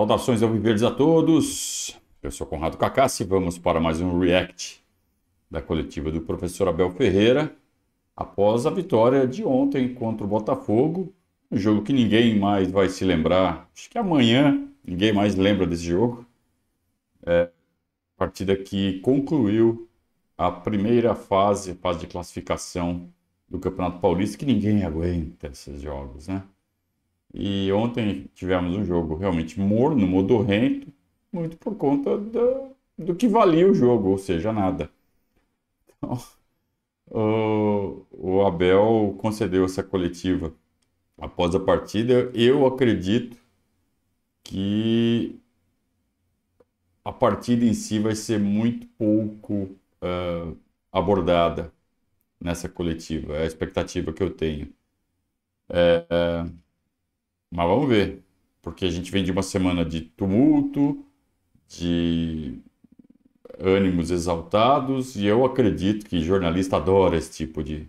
Saudações alviverdes a todos. Eu sou Conrado Cacassi. Vamos para mais um react da coletiva do professor Abel Ferreira após a vitória de ontem contra o Botafogo, um jogo que ninguém mais vai se lembrar. Acho que amanhã ninguém mais lembra desse jogo. É, partida que concluiu a primeira fase, fase de classificação do Campeonato Paulista, que ninguém aguenta esses jogos, né? E ontem tivemos um jogo realmente morno, modorrento, muito por conta do, do que valia o jogo, ou seja, nada. Então, o, o Abel concedeu essa coletiva após a partida. Eu acredito que a partida em si vai ser muito pouco uh, abordada nessa coletiva. É a expectativa que eu tenho. É, é mas vamos ver. Porque a gente vem de uma semana de tumulto, de ânimos exaltados, e eu acredito que jornalista adora esse tipo de,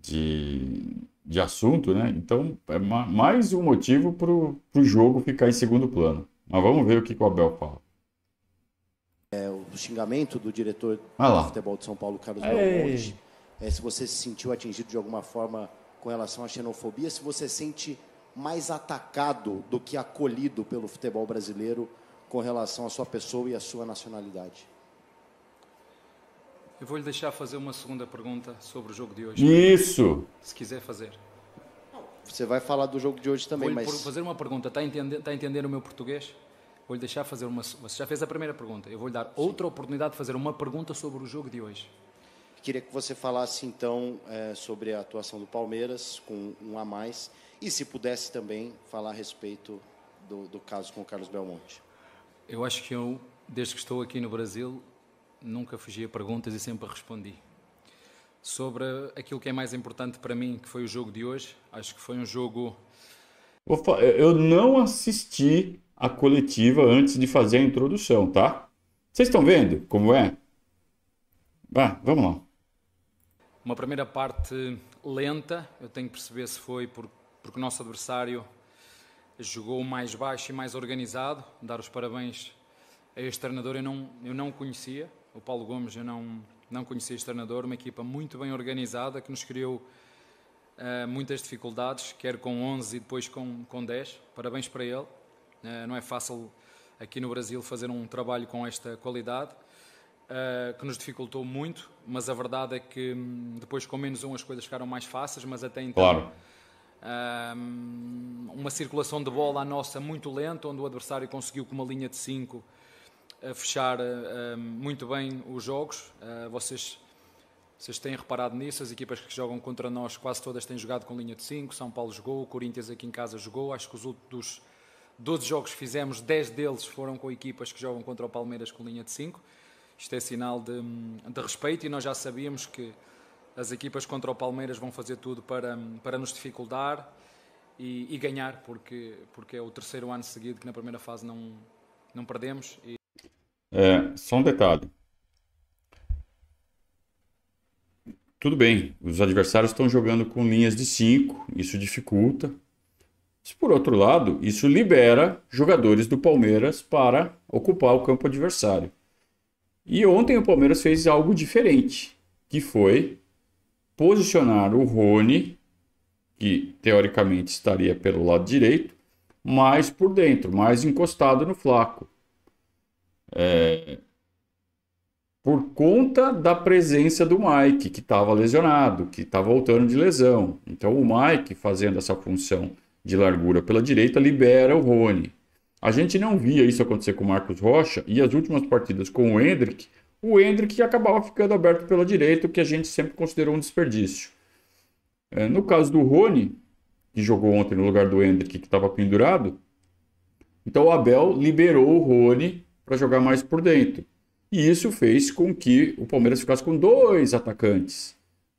de, de assunto, né? Então é mais um motivo para o jogo ficar em segundo plano. Mas vamos ver o que, que o Abel fala. É, o xingamento do diretor ah do futebol de São Paulo, Carlos Belmonte, é, se você se sentiu atingido de alguma forma com relação à xenofobia, se você sente mais atacado do que acolhido pelo futebol brasileiro com relação à sua pessoa e à sua nacionalidade. Eu vou lhe deixar fazer uma segunda pergunta sobre o jogo de hoje. Isso! Se quiser fazer. Você vai falar do jogo de hoje também, vou mas... Vou fazer uma pergunta. Está a, entender, está a entender o meu português? Vou lhe deixar fazer uma... Você já fez a primeira pergunta. Eu vou lhe dar Sim. outra oportunidade de fazer uma pergunta sobre o jogo de hoje. Queria que você falasse, então, eh, sobre a atuação do Palmeiras, com um a mais, e se pudesse também falar a respeito do, do caso com o Carlos Belmonte. Eu acho que eu, desde que estou aqui no Brasil, nunca fugi a perguntas e sempre respondi. Sobre aquilo que é mais importante para mim, que foi o jogo de hoje, acho que foi um jogo. Eu não assisti a coletiva antes de fazer a introdução, tá? Vocês estão vendo como é? Vá, vamos lá. Uma primeira parte lenta, eu tenho que perceber se foi porque porque o nosso adversário jogou mais baixo e mais organizado. Dar os parabéns a este treinador, eu não, eu não conhecia, o Paulo Gomes, eu não, não conhecia este treinador. Uma equipa muito bem organizada que nos criou uh, muitas dificuldades, quer com 11 e depois com, com 10. Parabéns para ele. Uh, não é fácil aqui no Brasil fazer um trabalho com esta qualidade. Uh, que nos dificultou muito, mas a verdade é que hum, depois com menos um as coisas ficaram mais fáceis, mas até então claro uma circulação de bola à nossa muito lenta, onde o adversário conseguiu com uma linha de 5 fechar muito bem os jogos. Ah, vocês, vocês têm reparado nisso, as equipas que jogam contra nós quase todas têm jogado com linha de 5, São Paulo jogou, o Corinthians aqui em casa jogou, acho que os outros 12 jogos que fizemos, 10 deles foram com equipas que jogam contra o Palmeiras com linha de 5. Isto é sinal de, de respeito e nós já sabíamos que as equipas contra o Palmeiras vão fazer tudo para, para nos dificultar e, e ganhar, porque, porque é o terceiro ano seguido que na primeira fase não, não perdemos. E... É, só um detalhe. Tudo bem, os adversários estão jogando com linhas de 5, isso dificulta. por outro lado, isso libera jogadores do Palmeiras para ocupar o campo adversário. E ontem o Palmeiras fez algo diferente, que foi posicionar o Rony, que teoricamente estaria pelo lado direito, mais por dentro, mais encostado no Flaco. É, por conta da presença do Mike, que estava lesionado, que está voltando de lesão. Então, o Mike, fazendo essa função de largura pela direita, libera o Rony. A gente não via isso acontecer com o Marcos Rocha e as últimas partidas com o Hendrick o Hendrick acabava ficando aberto pela direita, o que a gente sempre considerou um desperdício. É, no caso do Rony, que jogou ontem no lugar do Hendrick, que estava pendurado, então o Abel liberou o Rony para jogar mais por dentro. E isso fez com que o Palmeiras ficasse com dois atacantes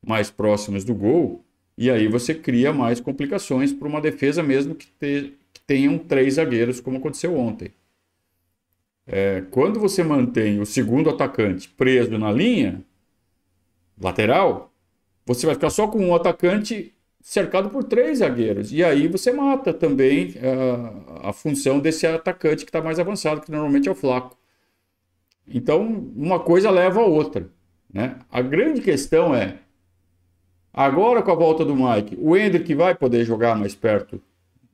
mais próximos do gol, e aí você cria mais complicações para uma defesa mesmo que, te, que tenham três zagueiros, como aconteceu ontem. É, quando você mantém o segundo atacante preso na linha lateral, você vai ficar só com um atacante cercado por três zagueiros. E aí você mata também a, é, a função desse atacante que está mais avançado, que normalmente é o Flaco. Então, uma coisa leva a outra. Né? A grande questão é, agora com a volta do Mike, o Hendrick vai poder jogar mais perto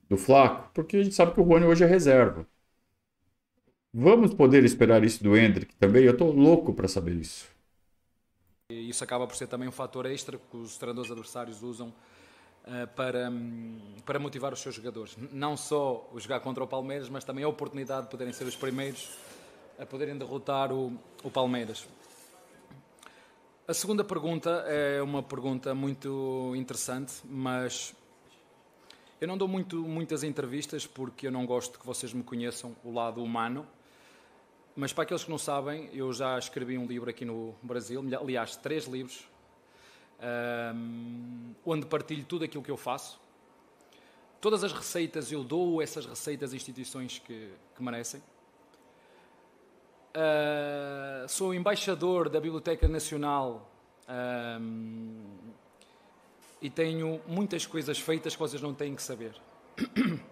do Flaco? Porque a gente sabe que o Rony hoje é reserva. Vamos poder esperar isso do Hendrick também? Eu estou louco para saber isso. isso acaba por ser também um fator extra que os treinadores adversários usam uh, para, um, para motivar os seus jogadores. Não só o jogar contra o Palmeiras, mas também a oportunidade de poderem ser os primeiros a poderem derrotar o, o Palmeiras. A segunda pergunta é uma pergunta muito interessante, mas eu não dou muito, muitas entrevistas porque eu não gosto que vocês me conheçam o lado humano mas para aqueles que não sabem, eu já escrevi um livro aqui no Brasil, aliás, três livros, um, onde partilho tudo aquilo que eu faço. Todas as receitas, eu dou essas receitas a instituições que, que merecem. Uh, sou embaixador da Biblioteca Nacional um, e tenho muitas coisas feitas que vocês não têm que saber.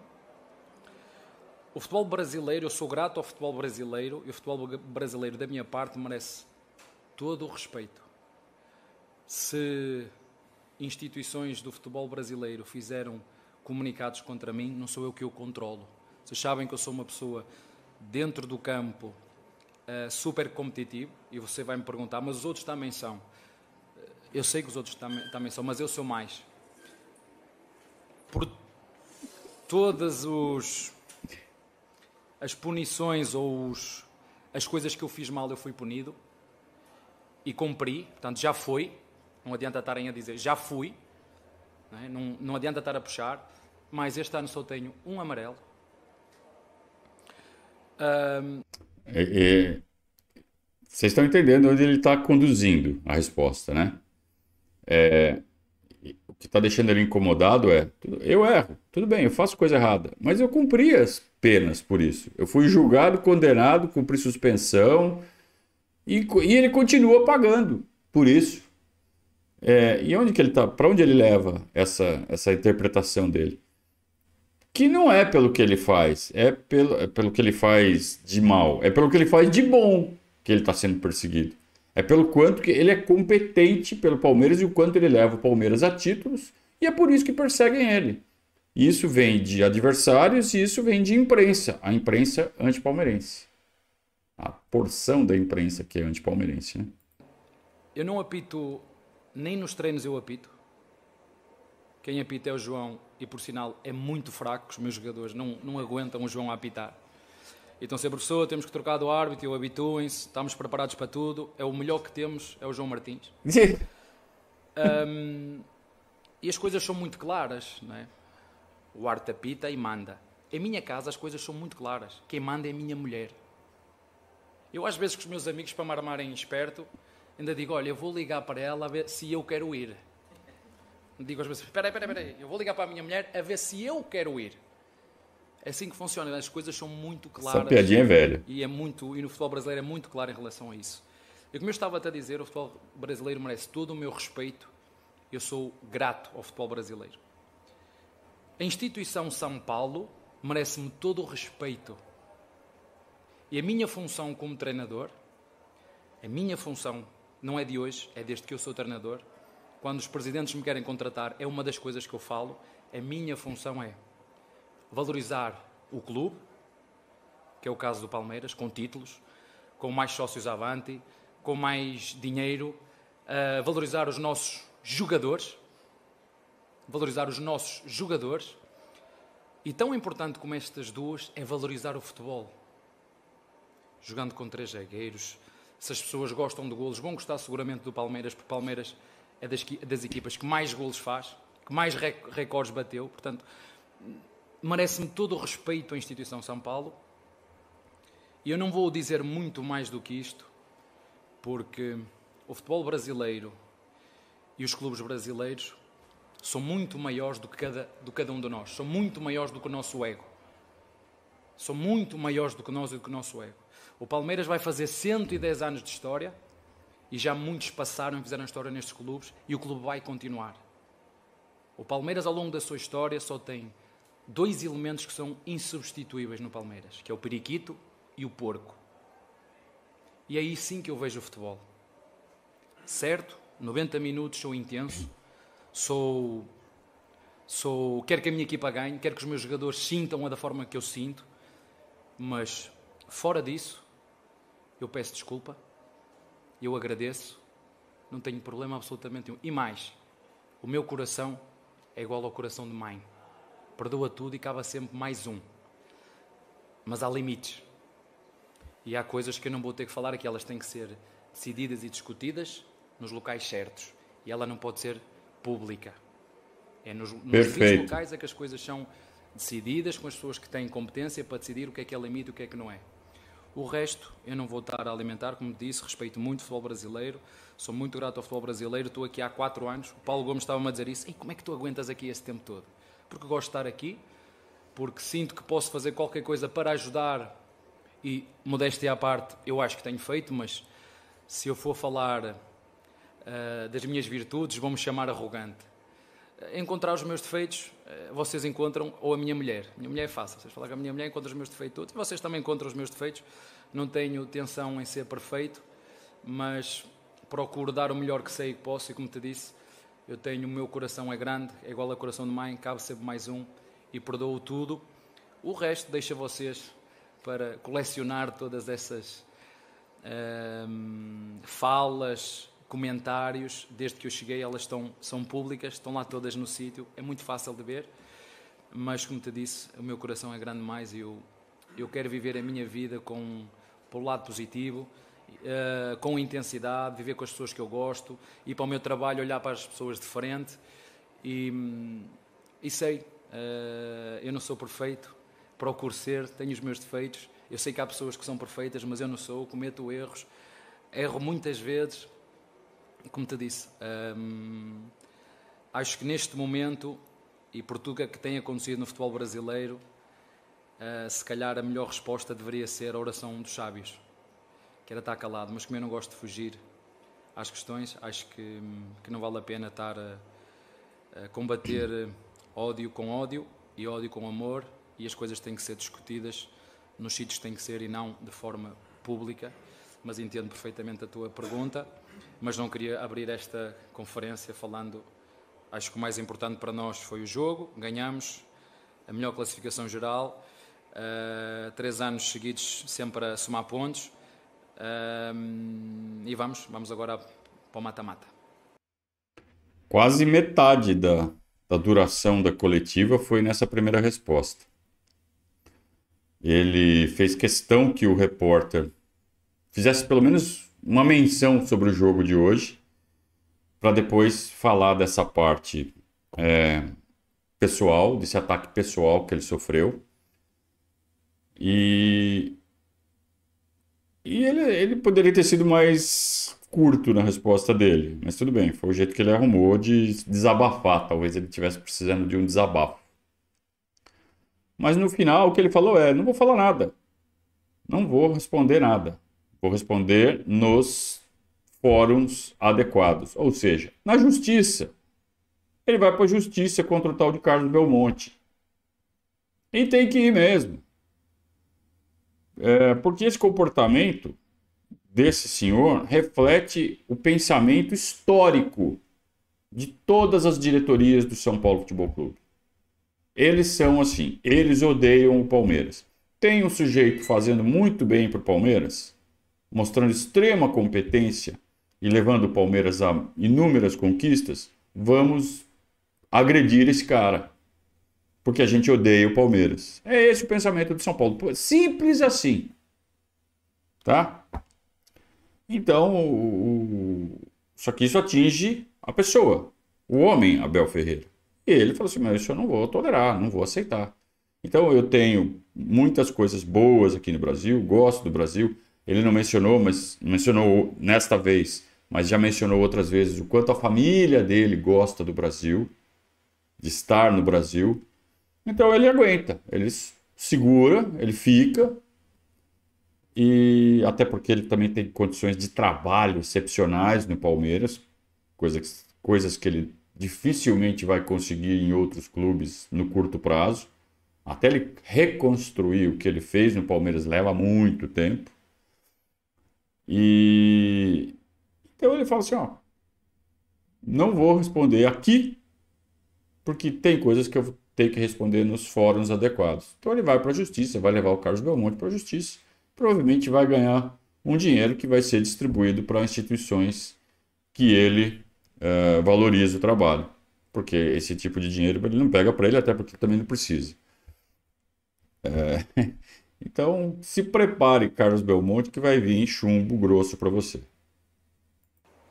O futebol brasileiro, eu sou grato ao futebol brasileiro e o futebol brasileiro, da minha parte, merece todo o respeito. Se instituições do futebol brasileiro fizeram comunicados contra mim, não sou eu que eu controlo. Vocês sabem que eu sou uma pessoa dentro do campo uh, super competitivo e você vai me perguntar, mas os outros também são. Eu sei que os outros também, também são, mas eu sou mais. Por todos os as punições ou os, as coisas que eu fiz mal, eu fui punido e cumpri, portanto já foi, não adianta estarem a dizer já fui, não, é? não, não adianta estar a puxar, mas este ano só tenho um amarelo. Um... É, é... Vocês estão entendendo onde ele está conduzindo a resposta, né? É, o que está deixando ele incomodado é: eu erro, tudo bem, eu faço coisa errada, mas eu cumpri as penas por isso. Eu fui julgado, condenado, cumpri suspensão e, e ele continua pagando por isso. É, e onde que ele tá? Para onde ele leva essa, essa interpretação dele? Que não é pelo que ele faz, é pelo, é pelo que ele faz de mal, é pelo que ele faz de bom que ele está sendo perseguido. É pelo quanto que ele é competente pelo Palmeiras e o quanto ele leva o Palmeiras a títulos, e é por isso que perseguem ele. Isso vem de adversários e isso vem de imprensa, a imprensa antipalmeirense. A porção da imprensa que é antipalmeirense, né? Eu não apito, nem nos treinos eu apito. Quem apita é o João e, por sinal, é muito fraco. Os meus jogadores não, não aguentam o João a apitar. Então, se a professora, temos que trocar do árbitro, habituem-se, estamos preparados para tudo. É o melhor que temos, é o João Martins. um, e as coisas são muito claras, não é? O ar tapita e manda. Em minha casa as coisas são muito claras. Quem manda é a minha mulher. Eu, às vezes, com os meus amigos, para me armarem esperto, ainda digo: Olha, eu vou ligar para ela a ver se eu quero ir. Digo às vezes: Espera espera, espera eu vou ligar para a minha mulher a ver se eu quero ir. É assim que funciona, as coisas são muito claras. Essa piadinha é velha. E, é muito, e no futebol brasileiro é muito claro em relação a isso. E como eu estava até a dizer, o futebol brasileiro merece todo o meu respeito. Eu sou grato ao futebol brasileiro. A instituição São Paulo merece-me todo o respeito. E a minha função como treinador, a minha função não é de hoje, é desde que eu sou treinador. Quando os presidentes me querem contratar, é uma das coisas que eu falo. A minha função é valorizar o clube, que é o caso do Palmeiras, com títulos, com mais sócios avante, com mais dinheiro, eh, valorizar os nossos jogadores, valorizar os nossos jogadores e tão importante como estas duas é valorizar o futebol. Jogando com três zagueiros, se as pessoas gostam de golos, vão gostar seguramente do Palmeiras, porque Palmeiras é das, das equipas que mais golos faz, que mais recordes bateu, portanto, merece-me todo o respeito à instituição São Paulo. E eu não vou dizer muito mais do que isto, porque o futebol brasileiro e os clubes brasileiros são muito maiores do que cada, do cada um de nós, são muito maiores do que o nosso ego. São muito maiores do que nós e do que o nosso ego. O Palmeiras vai fazer 110 anos de história e já muitos passaram e fizeram história nestes clubes e o clube vai continuar. O Palmeiras, ao longo da sua história, só tem dois elementos que são insubstituíveis no Palmeiras, que é o periquito e o porco. E é aí sim que eu vejo o futebol. Certo, 90 minutos são intenso, sou, sou, quero que a minha equipa ganhe, quero que os meus jogadores sintam-a da forma que eu sinto, mas fora disso, eu peço desculpa, eu agradeço, não tenho problema absolutamente nenhum. E mais, o meu coração é igual ao coração de mãe. Perdoa tudo e acaba sempre mais um. Mas há limites. E há coisas que eu não vou ter que falar que elas têm que ser decididas e discutidas nos locais certos. E ela não pode ser pública. É nos, nos locais é que as coisas são decididas, com as pessoas que têm competência para decidir o que é que é limite e o que é que não é. O resto, eu não vou estar a alimentar, como disse, respeito muito o futebol brasileiro, sou muito grato ao futebol brasileiro, estou aqui há quatro anos, o Paulo Gomes estava-me a dizer isso, e como é que tu aguentas aqui esse tempo todo? Porque gosto de estar aqui, porque sinto que posso fazer qualquer coisa para ajudar, e modéstia à parte, eu acho que tenho feito, mas se eu for falar eh, das minhas virtudes, vão-me chamar arrogante. Eh, encontrar os meus defeitos, eh, vocês encontram, ou a minha mulher. Minha mulher é fácil, vocês falam com a minha mulher, encontram os meus defeitos todos, e vocês também encontram os meus defeitos. Não tenho tensão em ser perfeito, mas procuro dar o melhor que sei e que posso, e como te disse, eu tenho, o meu coração é grande, é igual ao coração de mãe, cabe sempre mais um, e perdoo tudo. O resto deixa vocês para colecionar todas essas ehm, falas, comentários, desde que eu cheguei, elas estão, são públicas, estão lá todas no sítio, é muito fácil de ver, mas como te disse, o meu coração é grande mais e eu, eu quero viver a minha vida com, pelo lado positivo, uh, com intensidade, viver com as pessoas que eu gosto, ir para o meu trabalho, olhar para as pessoas de frente e, e sei, uh, eu não sou perfeito, procuro ser, tenho os meus defeitos, eu sei que há pessoas que são perfeitas, mas eu não sou, cometo erros, erro muitas vezes, como te disse, hum, acho que neste momento, e por tudo é que tem acontecido no futebol brasileiro, uh, se calhar a melhor resposta deveria ser a oração dos sábios, que era estar calado, mas como eu não gosto de fugir às questões, acho que, hum, que não vale a pena estar a, a combater eh, ódio com ódio e ódio com amor, e as coisas têm que ser discutidas nos sítios que têm que ser e não de forma pública mas entendo perfeitamente a tua pergunta, mas não queria abrir esta conferência falando. Acho que o mais importante para nós foi o jogo, ganhamos a melhor classificação geral, uh, três anos seguidos sempre a somar pontos uh, e vamos, vamos agora para o mata-mata. Quase metade da, da duração da coletiva foi nessa primeira resposta. Ele fez questão que o repórter fizesse pelo menos uma menção sobre o jogo de hoje, para depois falar dessa parte é, pessoal, desse ataque pessoal que ele sofreu. E, e ele, ele poderia ter sido mais curto na resposta dele, mas tudo bem, foi o jeito que ele arrumou de desabafar. Talvez ele tivesse precisando de um desabafo. Mas no final, o que ele falou é: não vou falar nada, não vou responder nada corresponder nos fóruns adequados, ou seja, na justiça. Ele vai para a justiça contra o tal de Carlos Belmonte. E tem que ir mesmo. É, porque esse comportamento desse senhor reflete o pensamento histórico de todas as diretorias do São Paulo Futebol Clube. Eles são assim, eles odeiam o Palmeiras. Tem um sujeito fazendo muito bem para o Palmeiras, mostrando extrema competência e levando o Palmeiras a inúmeras conquistas, vamos agredir esse cara. Porque a gente odeia o Palmeiras. É esse o pensamento de São Paulo. Simples assim. Tá? Então, o... só que isso atinge a pessoa, o homem Abel Ferreira. E ele falou assim: Mas isso eu não vou tolerar, não vou aceitar. Então, eu tenho muitas coisas boas aqui no Brasil, gosto do Brasil, ele não mencionou, mas mencionou nesta vez, mas já mencionou outras vezes o quanto a família dele gosta do Brasil, de estar no Brasil. Então ele aguenta, ele segura, ele fica. E até porque ele também tem condições de trabalho excepcionais no Palmeiras, coisa que, coisas que ele dificilmente vai conseguir em outros clubes no curto prazo. Até ele reconstruir o que ele fez no Palmeiras leva muito tempo. E então ele fala assim, ó, não vou responder aqui, porque tem coisas que eu tenho que responder nos fóruns adequados. Então ele vai para a justiça, vai levar o Carlos Belmonte para a justiça, provavelmente vai ganhar um dinheiro que vai ser distribuído para instituições que ele é, valoriza o trabalho, porque esse tipo de dinheiro ele não pega para ele, até porque também não precisa. É... Então, se prepare, Carlos Belmonte, que vai vir em chumbo grosso para você.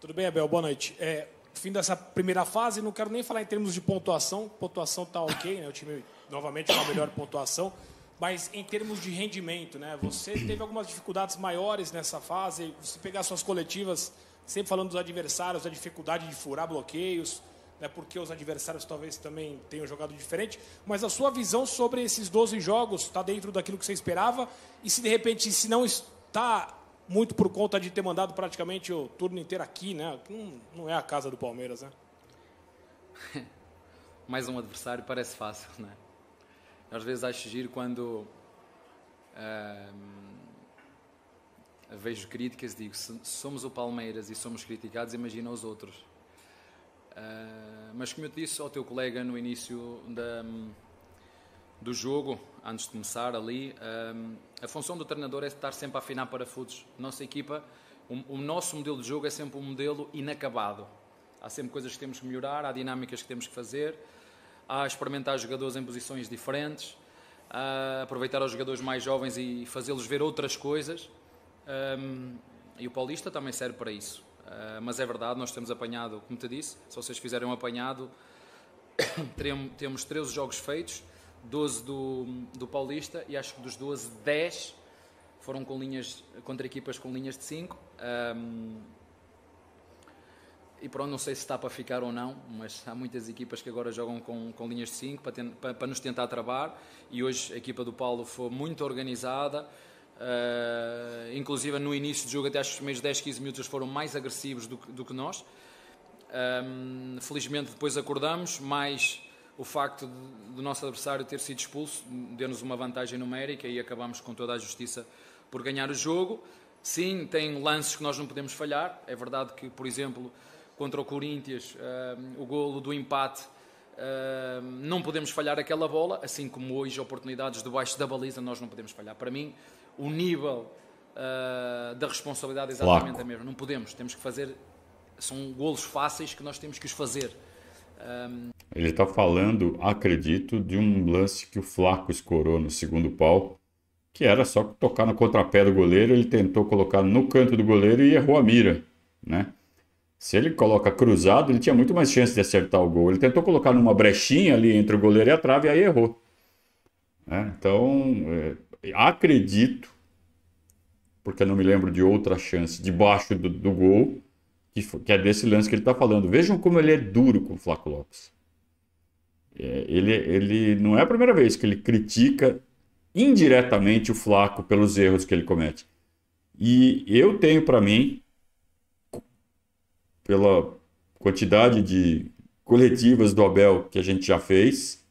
Tudo bem, Abel? Boa noite. É, fim dessa primeira fase, não quero nem falar em termos de pontuação. Pontuação está ok, né? O time novamente com a melhor pontuação. Mas em termos de rendimento, né? Você teve algumas dificuldades maiores nessa fase. Se pegar suas coletivas, sempre falando dos adversários, a dificuldade de furar bloqueios, né, porque os adversários talvez também tenham jogado diferente, mas a sua visão sobre esses 12 jogos está dentro daquilo que você esperava e se de repente, se não está muito por conta de ter mandado praticamente o turno inteiro aqui, né? Não, não é a casa do Palmeiras, né? Mais um adversário parece fácil, né? às vezes acho giro quando hum, vejo críticas, digo, se somos o Palmeiras e somos criticados, imagina os outros. Ah, mas como eu te disse ao teu colega no início da, do jogo, antes de começar ali, um, ah, a função do treinador é estar sempre a afinar parafusos. Nossa equipa, o, o nosso modelo de jogo é sempre um modelo inacabado. Há sempre coisas que temos que melhorar, há dinâmicas que temos que fazer, há experimentar jogadores em posições diferentes, a aproveitar os jogadores mais jovens e fazê-los ver outras coisas. Um, ah, e o Paulista também serve para isso. Ah, mas é verdade, nós temos apanhado, como te disse, se vocês fizerem um apanhado, temos 13 jogos feitos, 12 do, do Paulista e acho que dos 12, 10 foram com linhas, contra equipas com linhas de 5. Um, e pronto, não sei se está para ficar ou não, mas há muitas equipas que agora jogam com, com linhas de 5 para, para, para, nos tentar travar. E hoje a equipa do Paulo foi muito organizada, Uh, inclusive no início do jogo, até os primeiros 10, 15 minutos, eles foram mais agressivos do, do que nós. Um, felizmente depois acordamos, mas o facto do nosso adversário ter sido expulso deu-nos uma vantagem numérica e acabamos com toda a justiça por ganhar o jogo. Sim, tem lances que nós não podemos falhar. É verdade que, por exemplo, contra o Corinthians, um, o golo do empate não podemos falhar aquela bola, assim como hoje oportunidades debaixo da baliza nós não podemos falhar. Para mim, o nível uh, da responsabilidade é exatamente claro. a mesma. Não podemos, temos que fazer. São golos fáceis que nós temos que os fazer. Um... Ah, ele está falando, acredito, de um lance que o Flaco escorou no segundo pau, que era só tocar no contrapé do goleiro. Ele tentou colocar no canto do goleiro e errou a mira, né? Se ele coloca cruzado, ele tinha muito mais chance de acertar o gol. Ele tentou colocar numa brechinha ali entre o goleiro e a trave e aí errou. É, então, é, acredito, porque eu não me lembro de outra chance, debaixo do, do gol, que, que, é desse lance que ele está falando. Vejam como ele é duro com o Flaco Lopes. É, ele, ele não é a primeira vez que ele critica indiretamente o Flaco pelos erros que ele comete. E eu tenho para mim, pela quantidade de coletivas do Abel que a gente já fez,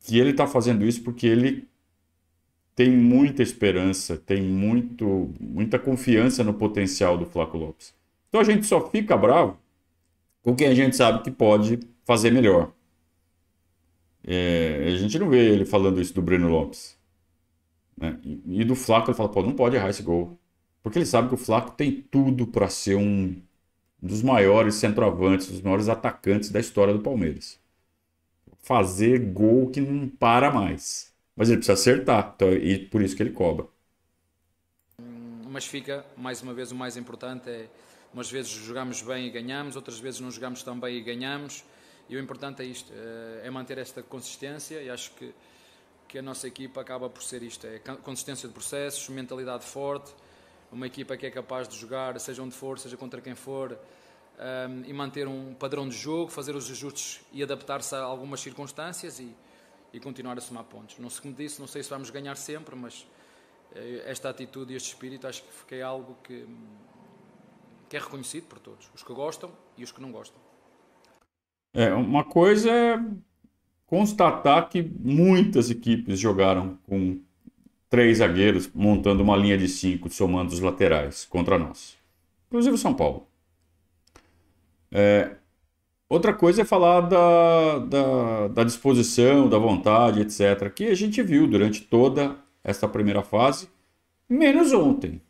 que ele está fazendo isso porque ele tem muita esperança, tem muito, muita confiança no potencial do Flaco Lopes. Então a gente só fica bravo com quem a gente sabe que pode fazer melhor. É, a gente não vê ele falando isso do Breno Lopes. Né? E, e do Flaco ele fala, pô, não pode errar esse gol. Porque ele sabe que o Flaco tem tudo para ser um dos maiores centroavantes, dos maiores atacantes da história do Palmeiras. Fazer gol que não para mais. Mas ele precisa acertar, então, e por isso que ele cobra. Mas fica, mais uma vez, o mais importante é umas vezes jogamos bem e ganhamos, outras vezes não jogamos tão bem e ganhamos. E o importante é isto, eh, é manter esta consistência e acho que, que a nossa equipa acaba por ser isto, é consistência de processos, mentalidade forte, uma equipa que é capaz de jogar, seja onde for, seja contra quem for, ehm, e manter um padrão de jogo, fazer os ajustes e adaptar-se a algumas circunstâncias e, e continuar a somar pontos. Não como disse, não sei se vamos ganhar sempre, mas eh, esta atitude e este espírito acho que fiquei é algo que, que é reconhecido por todos, os que gostam e os que não gostam. É, uma coisa é constatar que muitas equipes jogaram com três zagueiros montando uma linha de cinco, somando os laterais contra nós, inclusive o São Paulo. É, Outra coisa é falar da, da, da disposição, da vontade, etc., que a gente viu durante toda esta primeira fase, menos ontem.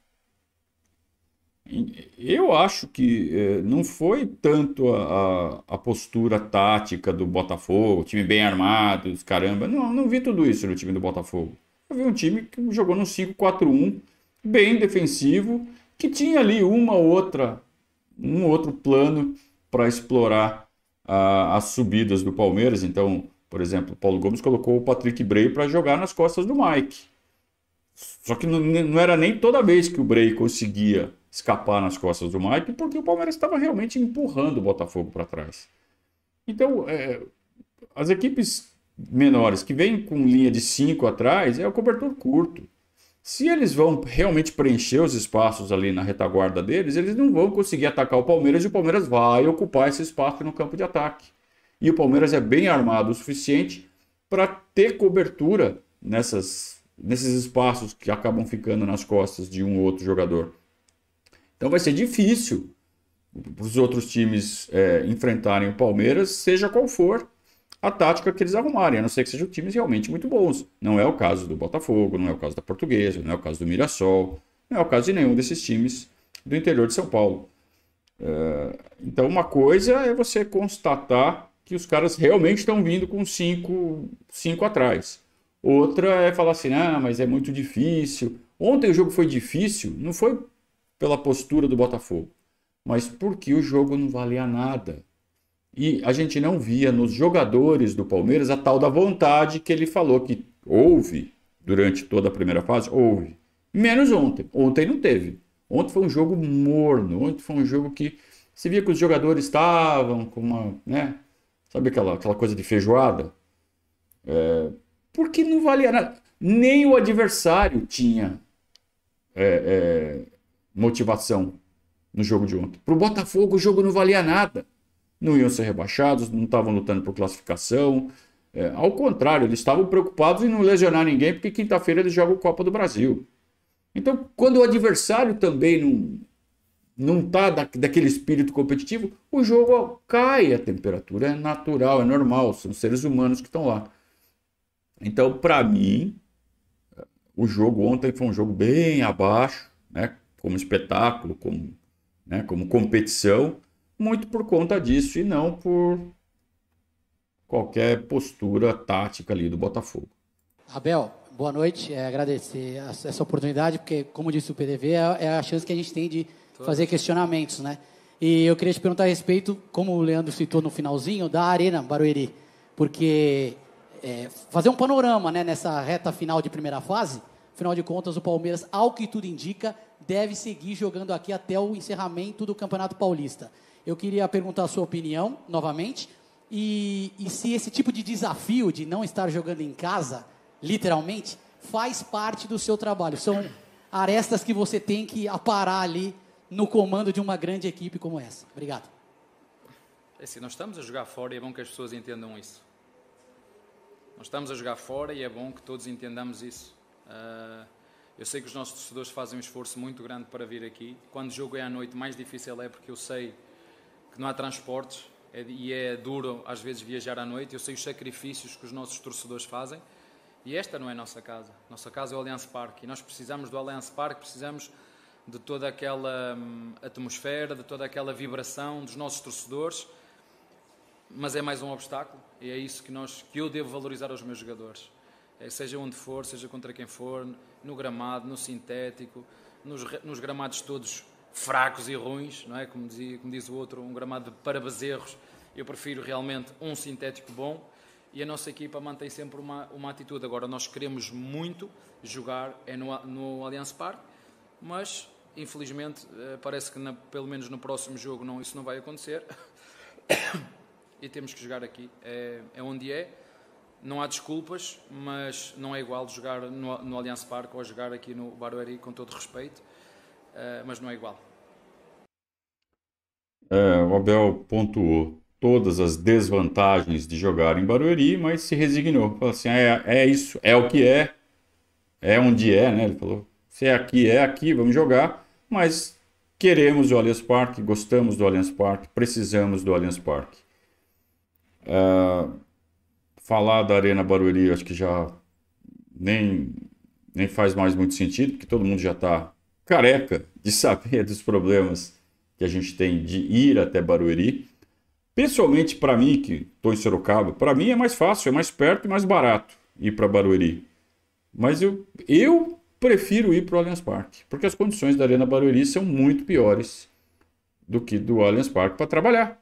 Eu acho que eh, não foi tanto a, a, a, postura tática do Botafogo, time bem armado, caramba. Não, não vi tudo isso no time do Botafogo. Eu vi um time que jogou num 5-4-1, bem defensivo, que tinha ali uma ou outra, um outro plano para explorar as subidas do Palmeiras. Então, por exemplo, o Paulo Gomes colocou o Patrick Bray para jogar nas costas do Mike. Só que não, não era nem toda vez que o Bray conseguia escapar nas costas do Mike, porque o Palmeiras estava realmente empurrando o Botafogo para trás. Então, é, as equipes menores que vêm com linha de 5 atrás é o cobertor curto. Se eles vão realmente preencher os espaços ali na retaguarda deles, eles não vão conseguir atacar o Palmeiras e o Palmeiras vai ocupar esse espaço no campo de ataque. E o Palmeiras é bem armado o suficiente para ter cobertura nessas, nesses espaços que acabam ficando nas costas de um ou outro jogador. Então vai ser difícil para os outros times é, enfrentarem o Palmeiras, seja qual for a tática que eles arrumarem, a não ser que sejam times realmente muito bons. Não é o caso do Botafogo, não é o caso da Portuguesa, não é o caso do Mirassol, não é o caso de nenhum desses times do interior de São Paulo. É, então, uma coisa é você constatar que os caras realmente estão vindo com cinco, cinco atrás. Outra é falar assim, ah, mas é muito difícil. Ontem o jogo foi difícil, não foi pela postura do Botafogo, mas porque o jogo não valia nada. E a gente não via nos jogadores do Palmeiras a tal da vontade que ele falou que houve durante toda a primeira fase, houve. Menos ontem. Ontem não teve. Ontem foi um jogo morno, ontem foi um jogo que se via que os jogadores estavam com uma, né, sabe aquela, aquela coisa de feijoada? É, porque não valia nada. Nem o adversário tinha é, é, motivação no jogo de ontem. Para o Botafogo, o jogo não valia nada não iam ser rebaixados, não estavam lutando por classificação. É, ao contrário, eles estavam preocupados em não lesionar ninguém, porque quinta-feira eles jogam Copa do Brasil. Então, quando o adversário também não não está da, daquele espírito competitivo, o jogo cai a temperatura, é natural, é normal, são seres humanos que estão lá. Então, para mim, o jogo ontem foi um jogo bem abaixo, né, como espetáculo, como, né, como competição, muito por conta disso e não por qualquer postura tática ali do Botafogo. Abel, boa noite. É, agradecer essa oportunidade, porque, como disse o PDV, é, é a chance que a gente tem de fazer questionamentos, né? E eu queria te perguntar a respeito, como o Leandro citou no finalzinho, da Arena Barueri. Porque é, fazer um panorama né, nessa reta final de primeira fase, afinal de contas, o Palmeiras, ao que tudo indica, deve seguir jogando aqui até o encerramento do Campeonato Paulista. Eu queria perguntar a sua opinião, novamente, e, e se esse tipo de desafio de não estar jogando em casa, literalmente, faz parte do seu trabalho. São arestas que você tem que aparar ali no comando de uma grande equipe como essa. Obrigado. É assim, nós estamos a jogar fora e é bom que as pessoas entendam isso. Nós estamos a jogar fora e é bom que todos entendamos isso. Uh, eu sei que os nossos torcedores fazem um esforço muito grande para vir aqui. Quando o jogo é à noite, mais difícil é porque eu sei que não há transportes é, e é duro às vezes viajar à noite. Eu sei os sacrifícios que os nossos torcedores fazem e esta não é a nossa casa. Nossa casa é o Allianz Parque e nós precisamos do Allianz Parque, precisamos de toda aquela hum, atmosfera, de toda aquela vibração dos nossos torcedores. Mas é mais um obstáculo e é isso que, nós, que eu devo valorizar aos meus jogadores. É, seja onde for, seja contra quem for, no gramado, no sintético, nos, nos gramados todos fracos e ruins, não é? como, dizia, como diz o outro, um gramado para bezerros. Eu prefiro realmente um sintético bom e a nossa equipa mantém sempre uma, uma atitude. Agora, nós queremos muito jogar é no, no Allianz Parque, mas infelizmente eh, parece que na, pelo menos no próximo jogo não, isso não vai acontecer e temos que jogar aqui. É, é onde é, não há desculpas, mas não é igual jogar no, no Allianz Parque ou jogar aqui no Barueri, com todo respeito. Eh, mas não é igual. É, o Abel pontuou todas as desvantagens de jogar em Barueri, mas se resignou. Falou assim: ah, é, é isso, é o que é, é onde é, né? Ele falou: se é aqui, é aqui, vamos jogar, mas queremos o Allianz Parque, gostamos do Allianz Parque, precisamos do Allianz Parque. É, falar da Arena Barueri, acho que já nem, nem faz mais muito sentido, porque todo mundo já está careca de saber dos problemas que a gente tem de ir até Barueri. Pessoalmente, para mim, que estou em Sorocaba, para mim é mais fácil, é mais perto e mais barato ir para Barueri. Mas eu, eu prefiro ir para o Allianz Parque, porque as condições da Arena Barueri são muito piores do que do Allianz Parque para trabalhar,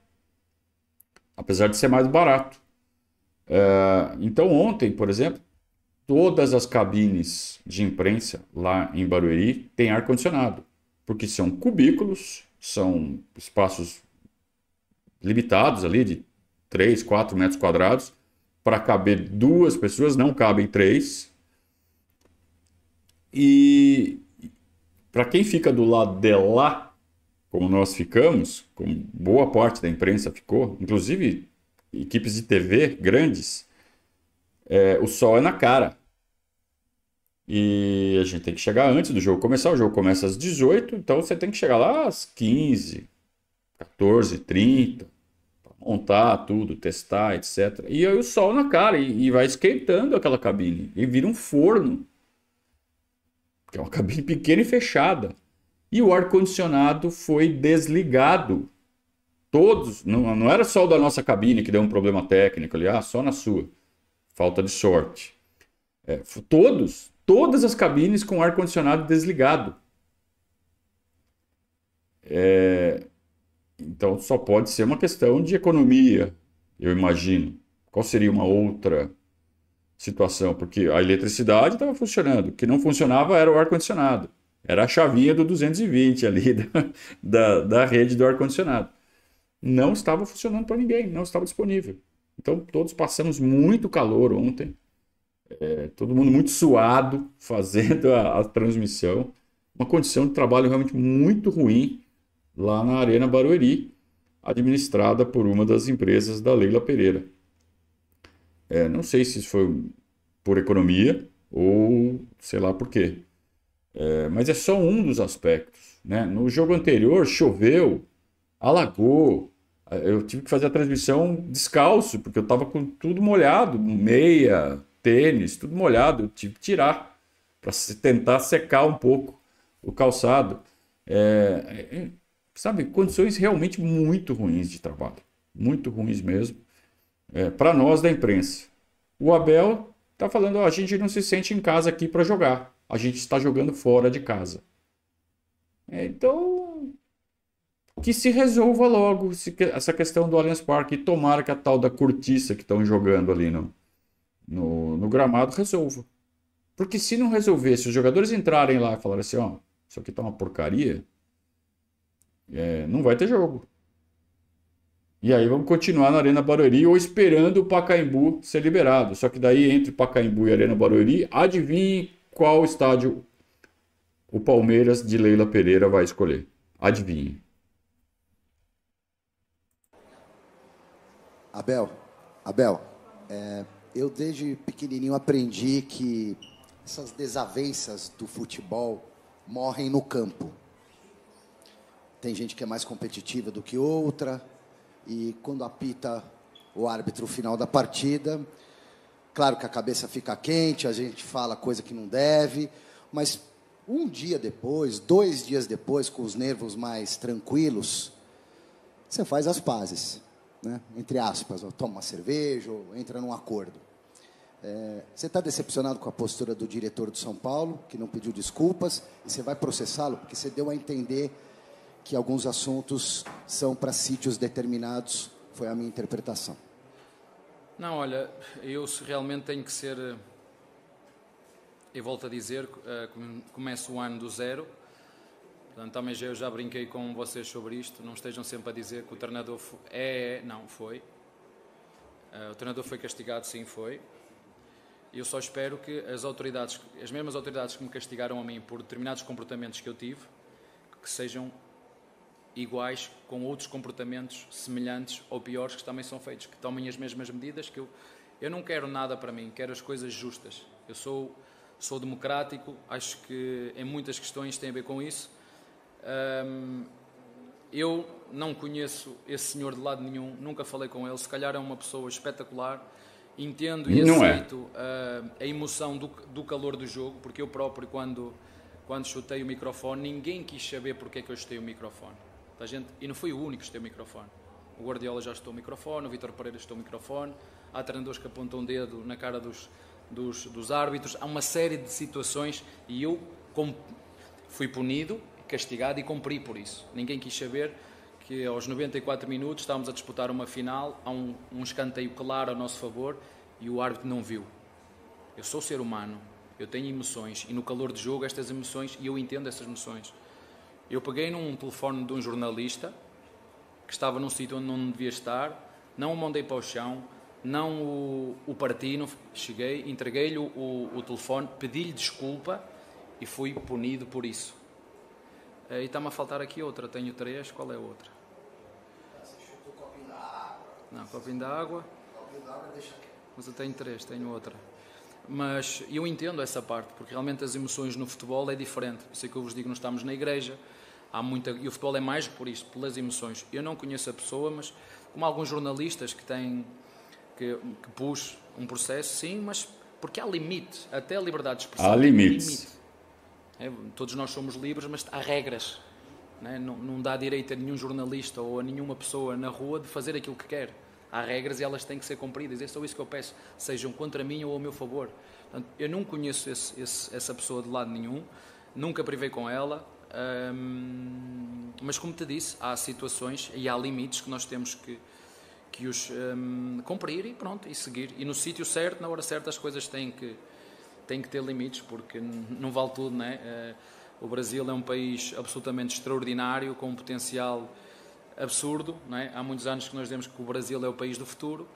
apesar de ser mais barato. Eh, então, ontem, por exemplo, todas as cabines de imprensa lá em Barueri têm ar-condicionado, porque são cubículos, são espaços limitados ali de 3, 4 metros quadrados, para caber duas pessoas, não cabem três. E para quem fica do lado de lá, como nós ficamos, como boa parte da imprensa ficou, inclusive equipes de TV grandes, é, o sol é na cara. E a gente tem que chegar antes do jogo começar. O jogo começa às 18, então você tem que chegar lá às 15, 14, 30, montar tudo, testar, etc. E aí o sol na cara, e, e vai esquentando aquela cabine, e vira um forno. Que é uma cabine pequena e fechada. E o ar-condicionado foi desligado. Todos, não, não era só o da nossa cabine que deu um problema técnico ali, ah, só na sua falta de sorte. É, todos, todas as cabines com ar-condicionado desligado. É, então só pode ser uma questão de economia, eu imagino. Qual seria uma outra situação? Porque a eletricidade estava funcionando, o que não funcionava era o ar-condicionado. Era a chavinha do 220 ali da, da, da rede do ar-condicionado. Não estava funcionando para ninguém, não estava disponível. Então, todos passamos muito calor ontem. É, todo mundo muito suado fazendo a, a, transmissão. Uma condição de trabalho realmente muito ruim lá na Arena Barueri, administrada por uma das empresas da Leila Pereira. É, não sei se isso foi por economia ou sei lá por quê. É, mas é só um dos aspectos. Né? No jogo anterior choveu, alagou, eh, eu tive que fazer a transmissão descalço, porque eu estava com tudo molhado, meia, tênis, tudo molhado. Eu tive que tirar para tentar secar um pouco o calçado. É, sabe, condições realmente muito ruins de trabalho, muito ruins mesmo, é, para nós da imprensa. O Abel está falando: oh, a gente não se sente em casa aqui para jogar, a gente está jogando fora de casa. É, então, que se resolva logo essa questão do Allianz Parque e tomara que a tal da cortiça que estão jogando ali no, no, no, gramado resolva. Porque se não resolver, se os jogadores entrarem lá e falarem assim, ó, isso aqui tá uma porcaria, é, não vai ter jogo. E aí vamos continuar na Arena Barueri ou esperando o Pacaembu ser liberado. Só que daí entre Pacaembu e Arena Barueri, adivinhe qual estádio o Palmeiras de Leila Pereira vai escolher. Adivinhe. Abel, Abel, é, eu desde pequenininho aprendi que essas desavenças do futebol morrem no campo. Tem gente que é mais competitiva do que outra, e quando apita o árbitro final da partida, claro que a cabeça fica quente, a gente fala coisa que não deve, mas um dia depois, dois dias depois, com os nervos mais tranquilos, você faz as pazes né? entre aspas, ou toma uma cerveja, ou entra num acordo. É, você está decepcionado com a postura do diretor do São Paulo, que não pediu desculpas, e você vai processá-lo, porque você deu a entender que alguns assuntos são para sítios determinados, foi a minha interpretação. Não, olha, eu realmente tenho que ser. Eh, eu volto a dizer, eh, começo o ano do zero, Portanto, também eu já brinquei com vocês sobre isto. Não estejam sempre a dizer que o treinador é, não, foi. Uh, o treinador foi castigado, sim, foi. Eu só espero que as autoridades, as mesmas autoridades que me castigaram a mim por determinados comportamentos que eu tive, que sejam iguais com outros comportamentos semelhantes ou piores que também são feitos, que tomem as mesmas medidas que eu. Eu não quero nada para mim, quero as coisas justas. Eu sou sou democrático, acho que em muitas questões tem a ver com isso um, eu não conheço esse senhor de lado nenhum, nunca falei com ele. Se calhar é uma pessoa espetacular. Entendo e não é. aceito é. Ah, a, a emoção do, do, calor do jogo, porque eu próprio, quando, quando chutei o microfone, ninguém quis saber porque é que eu chutei o microfone. A gente, e não fui o único que chutei o microfone. O Guardiola já chutou o microfone, o Vitor Pereira chutou o microfone. Há treinadores que apontam o um dedo na cara dos, dos, dos árbitros. Há uma série de situações e eu com, fui punido castigado e cumpri por isso. Ninguém quis saber que aos 94 minutos estávamos a disputar uma final, há um, um escanteio claro a nosso favor e o árbitro não viu. Eu sou ser humano, eu tenho emoções e no calor do jogo estas emoções, e eu entendo essas emoções. Eu peguei num telefone de um jornalista que estava num sítio onde não devia estar, não o mandei para o chão, não o, o parti, não, cheguei, entreguei-lhe o, o telefone, pedi-lhe desculpa e fui punido por isso. Eh, e está-me a faltar aqui outra. Tenho três, qual é a outra? O copinho da água. Não, copinho da água. Mas eu tenho três, tenho outra. Mas eu entendo essa parte, porque realmente as emoções no futebol é diferente. sei é que eu vos digo, não estamos na igreja. Há muita, e o futebol é mais por isso pelas emoções. Eu não conheço a pessoa, mas como alguns jornalistas que têm que, que um processo, sim, mas porque há limite, até a liberdade de expressão. Há limites. Limite. É, todos nós somos livres, mas há regras. Né? Não, dá direito a nenhum jornalista ou a nenhuma pessoa na rua de fazer aquilo que quer. Há regras e elas têm que ser cumpridas. É só isso que eu peço. Sejam contra mim ou ao meu favor. Portanto, eu não conheço esse, esse, essa pessoa de lado nenhum. Nunca privei com ela. Hum, mas, como te disse, há situações e há limites que nós temos que, que os hum, cumprir e pronto, e seguir. E no sítio certo, na hora certa, as coisas têm que, tem que ter limites, porque não vale tudo, não é? Eh, o Brasil é um país absolutamente extraordinário, com um potencial absurdo, não é? Há muitos anos que nós dizemos que o Brasil é o país do futuro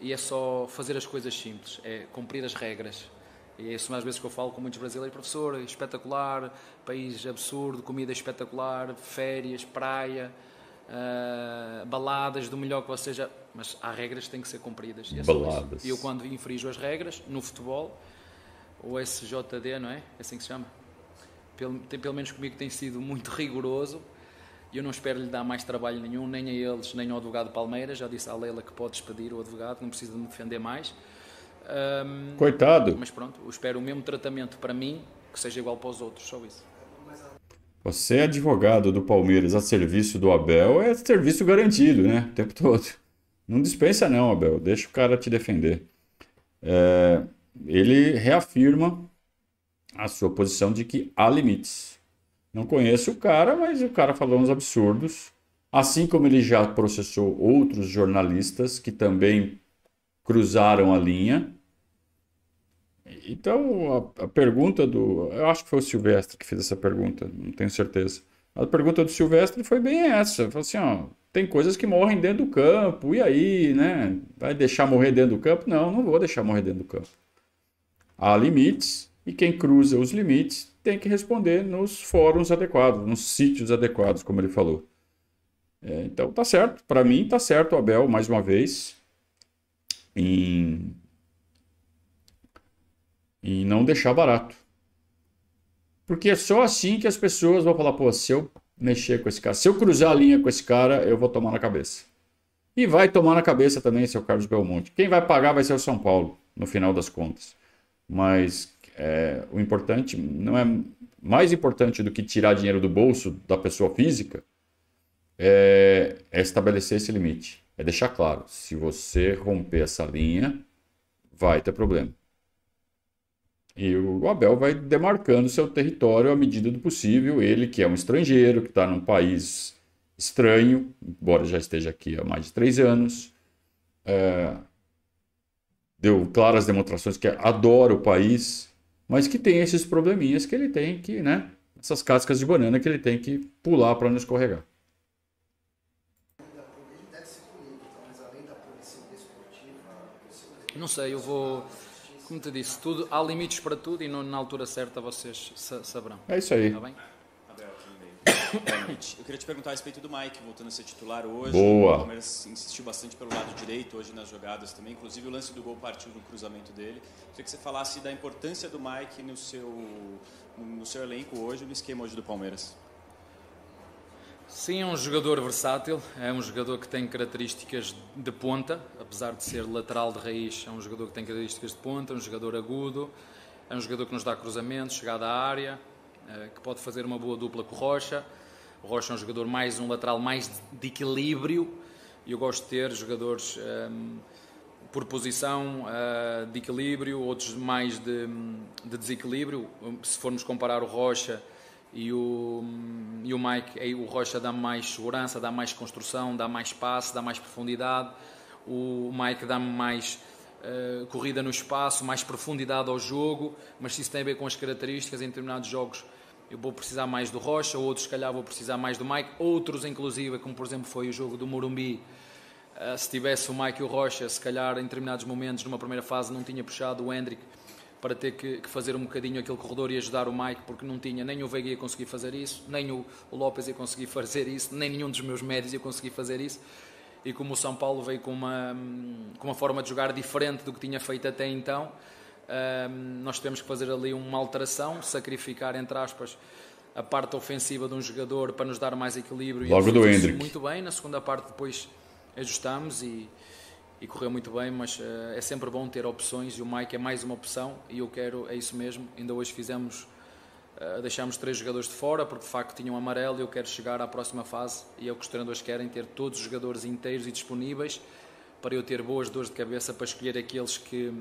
e é só fazer as coisas simples, é cumprir as regras. E é isso mais vezes que eu falo com muitos brasileiros, professor, é espetacular, país absurdo, comida espetacular, férias, praia, uh, baladas do melhor que você já... Mas há regras que têm que ser cumpridas. E é baladas. E eu quando infrijo as regras, no futebol, ou SJD, não é? É assim que se chama. Pelo, tem, pelo menos comigo tem sido muito rigoroso e eu não espero lhe dar mais trabalho nenhum, nem a eles, nem ao advogado Palmeiras. Já disse à Leila que pode despedir o advogado, não precisa de me defender mais. Um, Coitado! Mas pronto, eu espero o mesmo tratamento para mim, que seja igual para os outros, só isso. Você é advogado do Palmeiras a serviço do Abel, é serviço garantido, né? O tempo todo. Não dispensa, não, Abel. Deixa o cara te defender. É ele reafirma a sua posição de que há limites. Não conheço o cara, mas o cara falou uns absurdos. Assim como ele já processou outros jornalistas que também cruzaram a linha. Então, a, a pergunta do. Eu acho que foi o Silvestre que fez essa pergunta, não tenho certeza. A pergunta do Silvestre foi bem essa. Falou assim, ó, tem coisas que morrem dentro do campo, e aí, né? Vai deixar morrer dentro do campo? Não, não vou deixar morrer dentro do campo. Há limites e quem cruza os limites tem que responder nos fóruns adequados, nos sítios adequados, como ele falou. É, então tá certo, para mim tá certo Abel, mais uma vez, em, em não deixar barato. Porque é só assim que as pessoas vão falar, pô, se eu mexer com esse cara, se eu cruzar a linha com esse cara, eu vou tomar na cabeça. E vai tomar na cabeça também, seu Carlos Belmonte. Quem vai pagar vai ser o São Paulo, no final das contas. Mas é, o importante não é mais importante do que tirar dinheiro do bolso da pessoa física é, é estabelecer esse limite. É deixar claro, se você romper essa linha, vai ter problema. E o Abel vai demarcando seu território à medida do possível. Ele, que é um estrangeiro, que está num país estranho, embora já esteja aqui há mais de três anos, é, deu claras demonstrações que adora o país, mas que tem esses probleminhas que ele tem que, né? Essas cascas de banana que ele tem que pular para não escorregar. Não sei, eu vou. Como te disse, tudo, há limites para tudo e na altura certa vocês saberão. É isso aí. Tá Eu queria te perguntar a respeito do Mike, voltando a ser titular hoje. Boa. O Palmeiras insistiu bastante pelo lado direito hoje nas jogadas também. Inclusive o lance do gol partiu no cruzamento dele. Queria que você falasse da importância do Mike no seu, no seu elenco hoje, no esquema hoje do Palmeiras. Sim, é um jogador versátil, é um jogador que tem características de ponta, apesar de ser lateral de raiz, é um jogador que tem características de ponta, é um jogador agudo, é um jogador que nos dá cruzamentos, chegada à área, eh, que pode fazer uma boa dupla com o Rocha. O Rocha é um jogador mais um lateral mais de equilíbrio e eu gosto de ter jogadores um, ehm, por posição uh, de equilíbrio, outros mais de, de, desequilíbrio. Se formos comparar o Rocha e o, e o Mike, aí o Rocha dá mais segurança, dá mais construção, dá mais espaço, dá mais profundidade. O Mike dá mais uh, corrida no espaço, mais profundidade ao jogo, mas isso tem a ver com as características em determinados jogos eu vou precisar mais do Rocha, outros se calhar vou precisar mais do Mike, outros inclusive, como por exemplo foi o jogo do Morumbi, ah, se tivesse o Mike e o Rocha, se calhar em determinados momentos, numa primeira fase, não tinha puxado o Hendrick para ter que, fazer um bocadinho aquele corredor e ajudar o Mike, porque não tinha, nem o Veiga ia conseguir fazer isso, nem o, Lopes López ia conseguir fazer isso, nem nenhum dos meus médios ia conseguir fazer isso. E como o São Paulo veio com uma, hum, com uma forma de jogar diferente do que tinha feito até então, um, nós tivemos que fazer ali uma alteração, sacrificar, entre aspas, a parte ofensiva de um jogador para nos dar mais equilíbrio. Logo do Hendrick. Muito bem, na segunda parte depois ajustamos e, e correu muito bem, mas uh, é sempre bom ter opções e o Mike é mais uma opção e eu quero, é isso mesmo, ainda hoje fizemos... Uh, eh, deixámos três jogadores de fora porque de facto tinham um amarelo e eu quero chegar à próxima fase e é o que os treinadores querem ter todos os jogadores inteiros e disponíveis para eu ter boas dores de cabeça para escolher aqueles que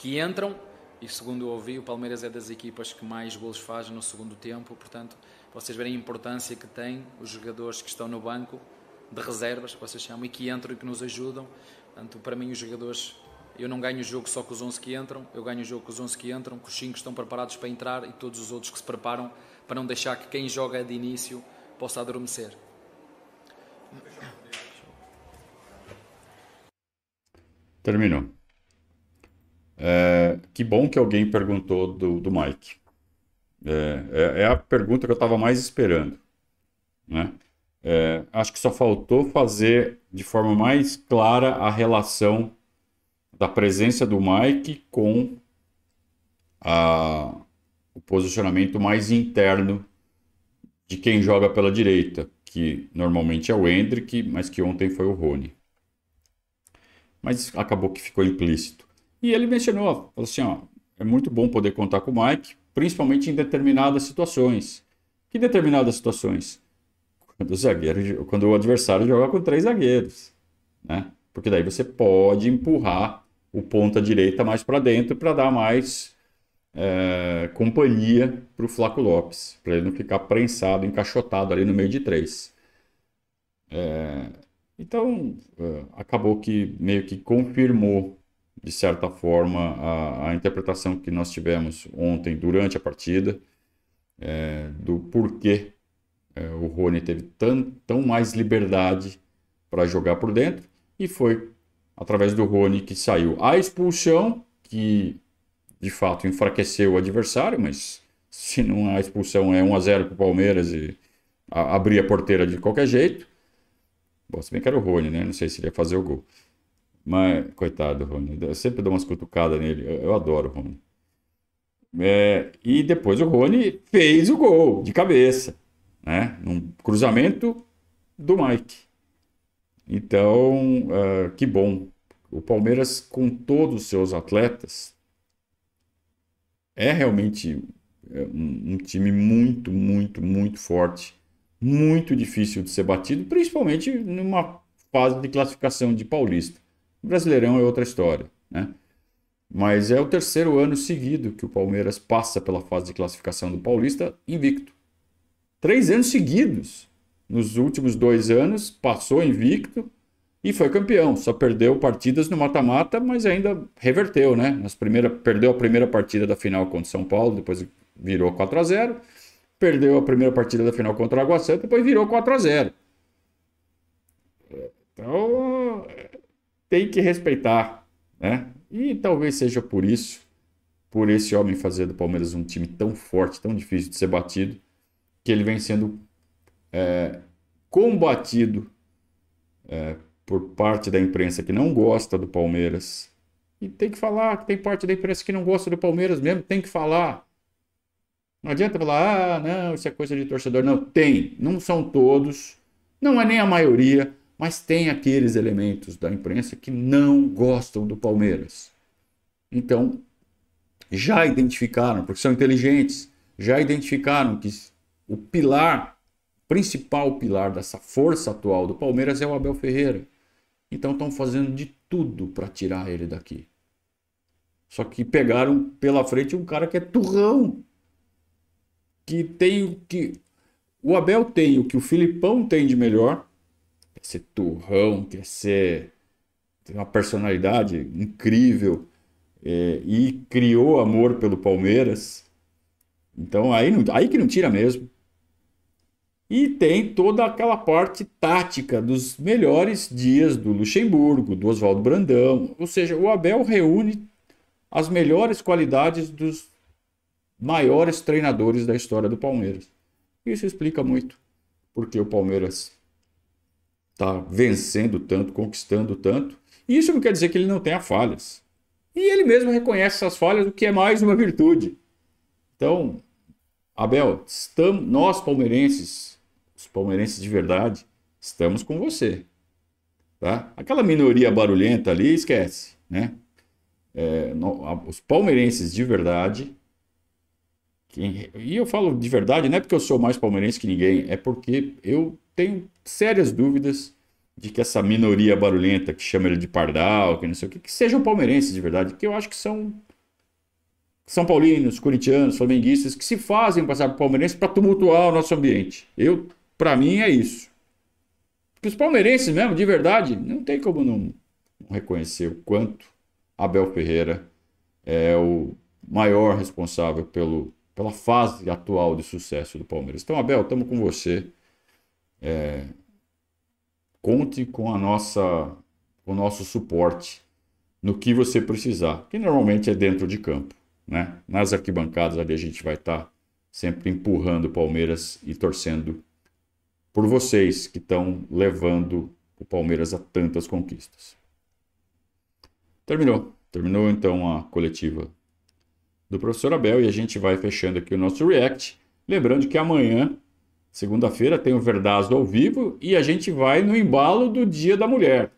que entram e segundo ouvi, o Palmeiras é das equipas que mais gols faz no segundo tempo, portanto, vocês verem a importância que têm os jogadores que estão no banco de reservas, que vocês chamam, e que entram e que nos ajudam. Portanto, para mim, os jogadores, eu não ganho o jogo só com os 11 que entram, eu ganho o jogo com os 11 que entram, com os 5 que estão preparados para entrar e todos os outros que se preparam para não deixar que quem joga de início possa adormecer. Terminou. É, que bom que alguém perguntou do, do Mike. É, é, é a pergunta que eu estava mais esperando. Né? É, acho que só faltou fazer de forma mais clara a relação da presença do Mike com a, o posicionamento mais interno de quem joga pela direita, que normalmente é o Hendrick, mas que ontem foi o Rony. Mas acabou que ficou implícito. E ele mencionou, falou assim, ó, é muito bom poder contar com o Mike, principalmente em determinadas situações. Que determinadas situações? Quando o zagueiro, quando o adversário joga com três zagueiros, né? Porque daí você pode empurrar o ponta direita mais para dentro para dar mais é, companhia para o Flaco Lopes, para ele não ficar prensado, encaixotado ali no meio de três. É, então, eh, acabou que meio que confirmou de certa forma, a, a, interpretação que nós tivemos ontem durante a partida é, do porquê é, o Rony teve tão, tão mais liberdade para jogar por dentro e foi através do Rony que saiu a expulsão, que de fato enfraqueceu o adversário, mas se não a expulsão é 1 a 0 para o Palmeiras e a, abrir a porteira de qualquer jeito. Bom, se bem que era o Rony, né? Não sei se ele ia fazer o gol. Mas, coitado, Rony. Eu sempre dou umas cutucadas nele. Eu, eu adoro o Rony. É, e depois o Rony fez o gol de cabeça, né? Num cruzamento do Mike. Então, uh, que bom. O Palmeiras, com todos os seus atletas, é realmente é, um, um time muito, muito, muito forte. Muito difícil de ser batido, principalmente numa fase de classificação de Paulista. Brasileirão é outra história, né? Mas é o terceiro ano seguido que o Palmeiras passa pela fase de classificação do Paulista invicto. Três anos seguidos. Nos últimos dois anos, passou invicto e foi campeão. Só perdeu partidas no mata-mata, mas ainda reverteu, né? Nas primeira, perdeu a primeira partida da final contra São Paulo, depois virou 4 a 0 Perdeu a primeira partida da final contra o Água Santa, depois virou 4 a 0 Então, tem que respeitar, né? E talvez seja por isso, por esse homem fazer do Palmeiras um time tão forte, tão difícil de ser batido, que ele vem sendo é, combatido é, por parte da imprensa que não gosta do Palmeiras. E tem que falar que tem parte da imprensa que não gosta do Palmeiras mesmo, tem que falar. Não adianta falar, ah, não, isso é coisa de torcedor. Não, tem. Não são todos, não é nem a maioria, mas tem aqueles elementos da imprensa que não gostam do Palmeiras. Então, já identificaram, porque são inteligentes, já identificaram que o pilar, principal pilar dessa força atual do Palmeiras é o Abel Ferreira. Então estão fazendo de tudo para tirar ele daqui. Só que pegaram pela frente um cara que é turrão. Que tem o que. O Abel tem o que o Filipão tem de melhor, quer ser turrão, quer ser. tem uma personalidade incrível é, e criou amor pelo Palmeiras. Então aí, não, aí que não tira mesmo. E tem toda aquela parte tática dos melhores dias do Luxemburgo, do Oswaldo Brandão. Ou seja, o Abel reúne as melhores qualidades dos maiores treinadores da história do Palmeiras. Isso explica muito porque o Palmeiras está vencendo tanto, conquistando tanto. E isso não quer dizer que ele não tenha falhas. E ele mesmo reconhece essas falhas, o que é mais uma virtude. Então, Abel, estamos, nós palmeirenses, os palmeirenses de verdade, estamos com você. Tá? Aquela minoria barulhenta ali, esquece. Né? É, os palmeirenses de verdade quem... E eu falo de verdade, não é porque eu sou mais palmeirense que ninguém, é porque eu tenho sérias dúvidas de que essa minoria barulhenta que chama ele de pardal, que não sei o que, que sejam palmeirenses de verdade, que eu acho que são são paulinos, corintianos, flamenguistas que se fazem passar por palmeirenses para tumultuar o nosso ambiente. Eu, para mim é isso. Porque os palmeirenses mesmo, de verdade, não tem como não reconhecer o quanto Abel Ferreira é o maior responsável pelo pela fase atual de sucesso do Palmeiras. Então, Abel, estamos com você. É, conte com a nossa, o nosso suporte no que você precisar, que normalmente é dentro de campo, né? Nas arquibancadas ali a gente vai estar tá sempre empurrando o Palmeiras e torcendo por vocês que estão levando o Palmeiras a tantas conquistas. Terminou. Terminou então a coletiva do professor Abel e a gente vai fechando aqui o nosso react. Lembrando que amanhã, segunda-feira, tem o Verdazo ao vivo e a gente vai no embalo do Dia da Mulher.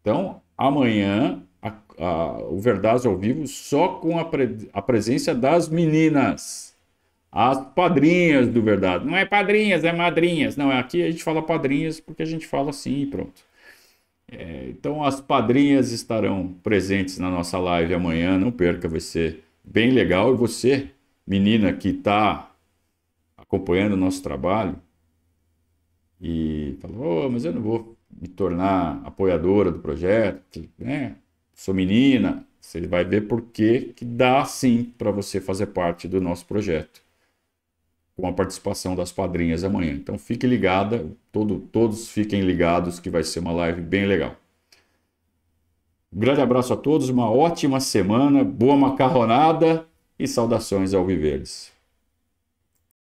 Então, amanhã, a, a, o Verdazo ao vivo só com a, pre, a presença das meninas. As padrinhas do Verdazo. Não é padrinhas, é madrinhas. Não, aqui a gente fala padrinhas porque a gente fala assim e pronto. É, então, as padrinhas estarão presentes na nossa live amanhã. Não perca, vai ser bem legal. E você, menina que está acompanhando o nosso trabalho e falou, oh, mas eu não vou me tornar apoiadora do projeto, né? Sou menina. Você vai ver por que dá sim para você fazer parte do nosso projeto com a participação das padrinhas amanhã. Então fique ligada, todo, todos fiquem ligados que vai ser uma live bem legal. Um grande abraço a todos, uma ótima semana, boa macarronada e saudações ao Viverdes.